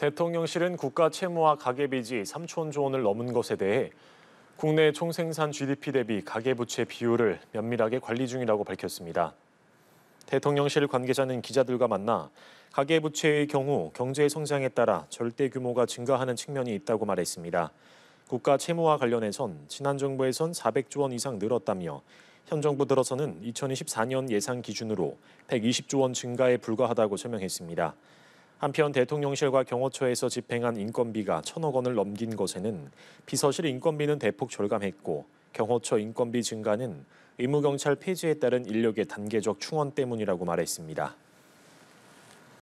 대통령실은 국가 채무와 가계빚이 3천 조 원을 넘은 것에 대해 국내 총생산 GDP 대비 가계부채 비율을 면밀하게 관리 중이라고 밝혔습니다. 대통령실 관계자는 기자들과 만나 가계부채의 경우 경제 성장에 따라 절대 규모가 증가하는 측면이 있다고 말했습니다. 국가 채무와 관련해선 지난 정부에선 400조 원 이상 늘었다며 현 정부 들어서는 2024년 예상 기준으로 120조 원 증가에 불과하다고 설명했습니다. 한편 대통령실과 경호처에서 집행한 인건비가 천억 원을 넘긴 것에는 비서실 인건비는 대폭 절감했고 경호처 인건비 증가는 의무경찰 폐지에 따른 인력의 단계적 충원 때문이라고 말했습니다.